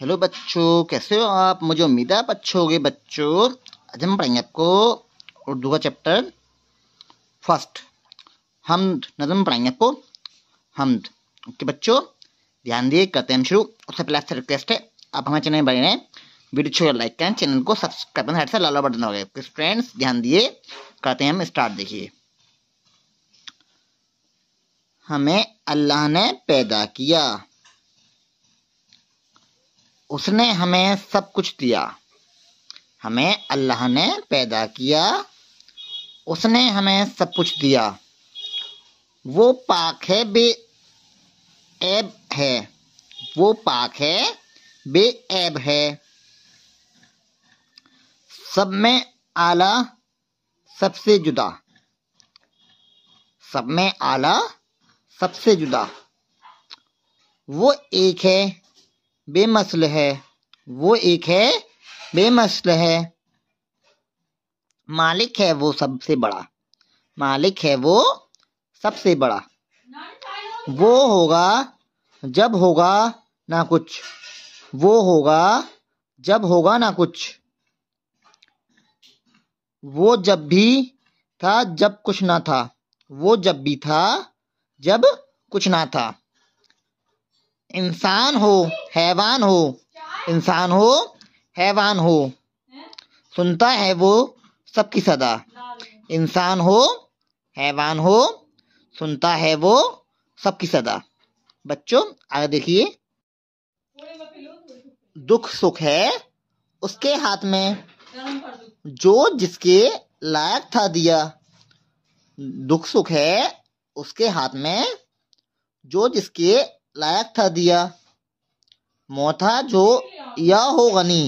hello बच्चों कैसे हो आप मुझे उम्मीद है आप अच्छे गए बच्चों आज हम पढ़ेंगे आपको उर्दू का चैप्टर फर्स्ट हमद नजम पढ़ाएंगे आपको हमद ओके बच्चों ध्यान दिए करते हैं हम शुरू उससे पहले आपसे रिक्वेस्ट है आप हमारे चैनल में बने रहें वीडियो छोड़ लाइक करें चैनल को सब्सक्राइब करना से लाला बटन हो गया फ्रेंड्स ध्यान दिए करते हैं हम स्टार्ट देखिए हमें अल्लाह ने पैदा किया उसने हमें सब कुछ दिया हमें अल्लाह ने पैदा किया उसने हमें सब कुछ दिया वो पाक है बे ऐब है वो पाक है बे ऐब है सब में आला सबसे जुदा सब में आला सबसे जुदा वो एक है बेमसल है वो एक है बेमसल है मालिक है वो सबसे बड़ा मालिक है वो सबसे बड़ा वो होगा जब होगा ना कुछ वो होगा जब होगा ना कुछ वो जब भी था जब कुछ ना था वो जब भी था जब कुछ ना था इंसान हो हैवान हो इंसान हो हैवान हो सुनता है वो सबकी सदा इंसान हो हैवान हो सुनता है वो सबकी सदा बच्चों आगे देखिए दुख सुख है उसके हाथ में जो जिसके लायक था दिया दुख सुख है उसके हाथ में जो जिसके लायक था दिया मोहताज हो या हो गनी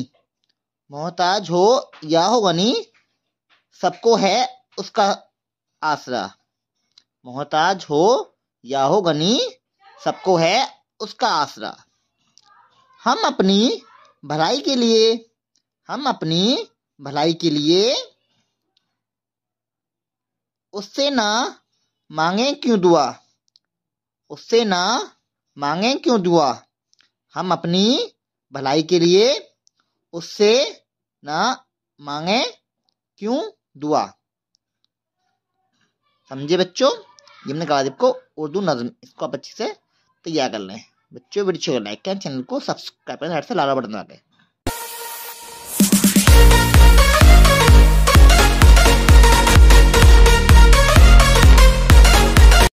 मोहताज हो या हो गनी सबको है उसका आसरा मोहताज हो या हो गनी सबको है उसका आसरा हम अपनी भलाई के लिए हम अपनी भलाई के लिए उससे ना मांगे क्यों दुआ उससे ना मांगे क्यों दुआ हम अपनी भलाई के लिए उससे ना मांगे क्यों दुआ समझे बच्चों जिमने हमने कलादीप को उर्दू नज्म इसको आप अच्छे से तैयार कर लें बच्चों वीडियो को लाइक करें चैनल को सब्सक्राइब करें से लाला बटन दबा